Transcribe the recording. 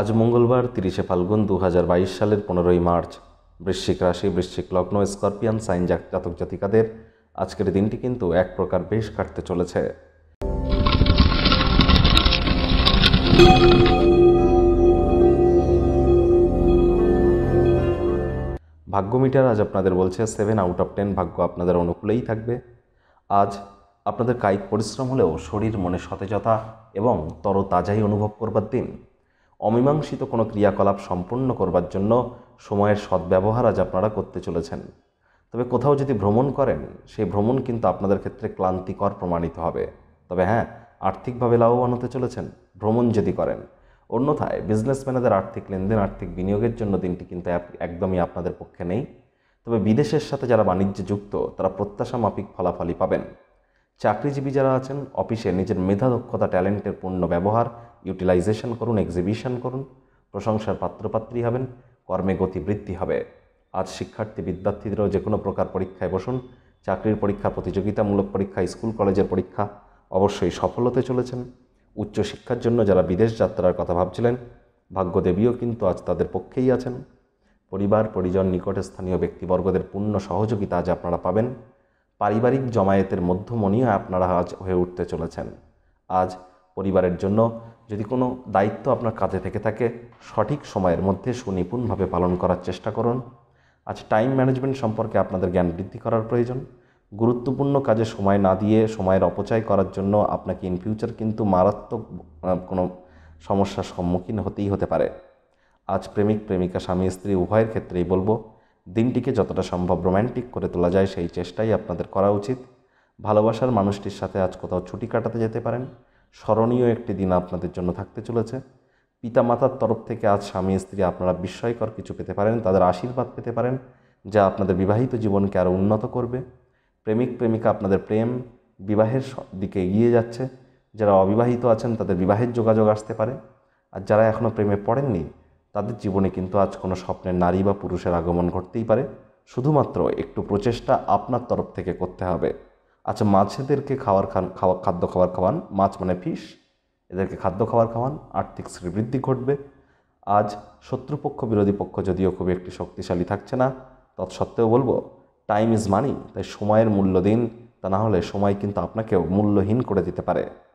আজ মঙ্গলবার তিরিশে ফাল্গুন দু সালের পনেরোই মার্চ বৃশ্চিক রাশি বৃশ্চিক লগ্ন স্করপিয়ান সাইন জাতক জাতিকাদের আজকের দিনটি কিন্তু এক প্রকার বেশ কাটতে চলেছে ভাগ্য মিটার আজ আপনাদের বলছে সেভেন আউট অফ টেন ভাগ্য আপনাদের অনুকূলেই থাকবে আজ আপনাদের কায়িক পরিশ্রম হলেও শরীর মনে সতেজতা এবং তরতাজাই অনুভব করবার দিন অমীমাংসিত কোনো ক্রিয়াকলাপ সম্পন্ন করবার জন্য সময়ের সদ্ব্যবহার আজ আপনারা করতে চলেছেন তবে কোথাও যদি ভ্রমণ করেন সেই ভ্রমণ কিন্তু আপনাদের ক্ষেত্রে ক্লান্তিকর প্রমাণিত হবে তবে হ্যাঁ আর্থিকভাবে লাভবান হতে চলেছেন ভ্রমণ যদি করেন অন্যথায় বিজনেসম্যানেদের আর্থিক লেনদেন আর্থিক বিনিয়োগের জন্য দিনটি কিন্তু একদমই আপনাদের পক্ষে নেই তবে বিদেশের সাথে যারা বাণিজ্যে যুক্ত তারা প্রত্যাশা মাফিক ফলাফলই পাবেন চাকরিজীবী যারা আছেন অফিসে নিজের মেধা দক্ষতা ট্যালেন্টের পূর্ণ ব্যবহার ইউটিলাইজেশন করুন এক্সিবিশন করুন প্রশংসার পাত্রপাত্রী হবেন কর্মে গতি বৃদ্ধি হবে আজ শিক্ষার্থী বিদ্যার্থীদেরও যে কোনো প্রকার পরীক্ষায় বসুন চাকরির পরীক্ষা প্রতিযোগিতামূলক পরীক্ষা স্কুল কলেজের পরীক্ষা অবশ্যই সফল হতে চলেছেন উচ্চশিক্ষার জন্য যারা বিদেশ যাত্রার কথা ভাবছিলেন ভাগ্যদেবীও কিন্তু আজ তাদের পক্ষেই আছেন পরিবার পরিজন নিকটস্থানীয় স্থানীয় ব্যক্তিবর্গদের পূর্ণ সহযোগিতা আজ আপনারা পাবেন পারিবারিক জমায়েতের মধ্যমণিও আপনারা আজ হয়ে উঠতে চলেছেন আজ পরিবারের জন্য যদি কোনো দায়িত্ব আপনার কাজে থেকে থাকে সঠিক সময়ের মধ্যে সুনিপুণভাবে পালন করার চেষ্টা করুন আজ টাইম ম্যানেজমেন্ট সম্পর্কে আপনাদের জ্ঞান বৃদ্ধি করার প্রয়োজন গুরুত্বপূর্ণ কাজে সময় না দিয়ে সময়ের অপচয় করার জন্য আপনাকে ইন ফিউচার কিন্তু মারাত্মক কোনো সমস্যার সম্মুখীন হতেই হতে পারে আজ প্রেমিক প্রেমিকা স্বামী স্ত্রী উভয়ের ক্ষেত্রেই বলবো দিনটিকে যতটা সম্ভব রোম্যান্টিক করে তোলা যায় সেই চেষ্টাই আপনাদের করা উচিত ভালোবাসার মানুষটির সাথে আজ কোথাও ছুটি কাটাতে যেতে পারেন স্মরণীয় একটি দিন আপনাদের জন্য থাকতে চলেছে পিতামাতার তরফ থেকে আজ স্বামী স্ত্রী আপনারা বিস্ময়কর কিছু পেতে পারেন তাদের আশীর্বাদ পেতে পারেন যা আপনাদের বিবাহিত জীবনকে আরও উন্নত করবে প্রেমিক প্রেমিকা আপনাদের প্রেম বিবাহের দিকে এগিয়ে যাচ্ছে যারা অবিবাহিত আছেন তাদের বিবাহের যোগাযোগ আসতে পারে আর যারা এখনও প্রেমে পড়েননি তাদের জীবনে কিন্তু আজ কোনো স্বপ্নের নারী বা পুরুষের আগমন ঘটতেই পারে শুধুমাত্র একটু প্রচেষ্টা আপনার তরফ থেকে করতে হবে আচ্ছা মাছেদেরকে খাওয়ার খান খাওয়া খাদ্য খাবার খাওয়ান মাছ মানে ফিশ এদেরকে খাদ্য খাবার খাওয়ান আর্থিক শ্রীবৃদ্ধি ঘটবে আজ শত্রুপক্ষ বিরোধী পক্ষ যদিও খুব একটি শক্তিশালী থাকছে না তৎসত্ত্বেও বলবো টাইম ইজ মানি তাই সময়ের মূল্য দিন তা না হলে সময় কিন্তু আপনাকেও মূল্যহীন করে দিতে পারে